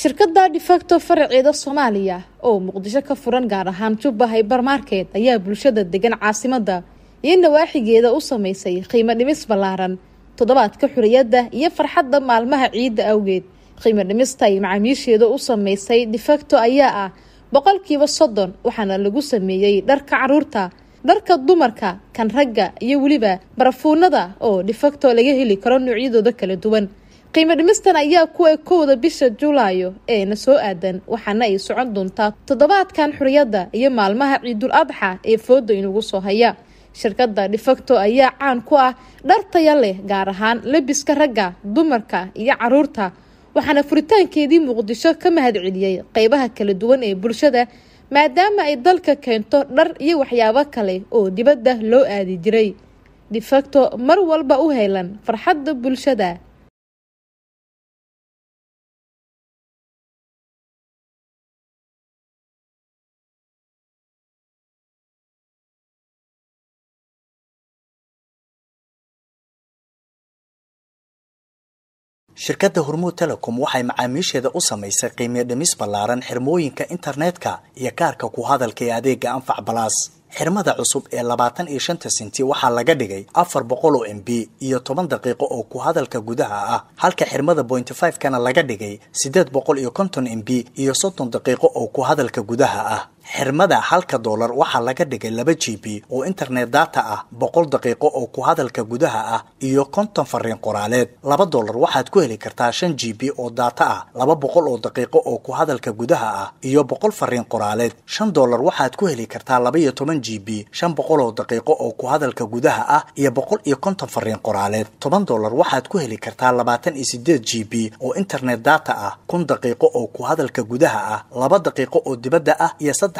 shirkada defacto faraceeda soomaaliya oo muqdisho ka furan gaar ahaan jubba hybar market ayaa bulshada degan caasimada iyo nawaaxigeeda u samaysay qiimo dhimis ballaaran toddobaadka xuriyadda iyo farxadda maalmaha ciidda awgeed qiimo dhimista ay macaamiisheeda u sameysay defacto ayaa ah boqolkiiba soddon waxaana lagu sameeyey dharka caruurta dharka dumarka kan ragga iyo weliba barafuunada oo defacto laga heli karo noocyadooda kala duwan qiimo dhimistan ayaa kuwa kowda bisha julaayo eena soo aadan waxaana ay socon doontaa toddobaadkan xuriyadda iyo maalmaha ciidul adxa ee fooda inugu soo haya shirkadda dhifacto ayaa caan ku ah dhar taya leh gaar ahaan labiska ragga dumarka iyo caruurta waxaana furitaankeedii muqdisho ka mahad celiyey qeybaha kala duwan ee bulshada maadaama ay dalka keento dhar iyo waxyaabo kale oo dibadda loo aadi jiray dhifacto mar walba u heelan farxadda bulshada shirkadda hormuud telecom waxay macaamiisheeda u samaysay qiimee dhimis ballaaran xirmooyinka internetka iyo kaarka ku hadalka ee adeega anfac balaas xirmada cusub ee labaatan iyo shanta sinti waxaa laga dhigay afar boqol oo m b iyo toban daqiiqo oo ku hadalka gudaha ah halka xirmada bointy five kana laga dhigay siddeed boqol iyo konton m b iyo soddon daqiiqo oo ku hadalka gudaha ah xirmada halka doolar waxaa laga dhigay laba g b oo internet data ah boqol daqiiqo oo ku hadalka gudaha ah iyo konton fariin qoraaleed laba doolar waxaad ku heli kartaa shan g b oo data ah laba boqol oo daqiiqo oo ku hadalka gudaha ah iyo boqol fariin qoraaleed shan doolar waxaad ku heli kartaa labaiyo toban g b shan boqol oo daqiiqo oo ku hadalka gudaha ah iyo boqol iyo konton fariin qoraaleed toban doolar waxaad ku heli kartaa labaatan iyo sideed g b oo internet data ah kun daqiiqo oo ku hadalka gudaha ah laba daqiiqo oo dibadda ah iyo saddex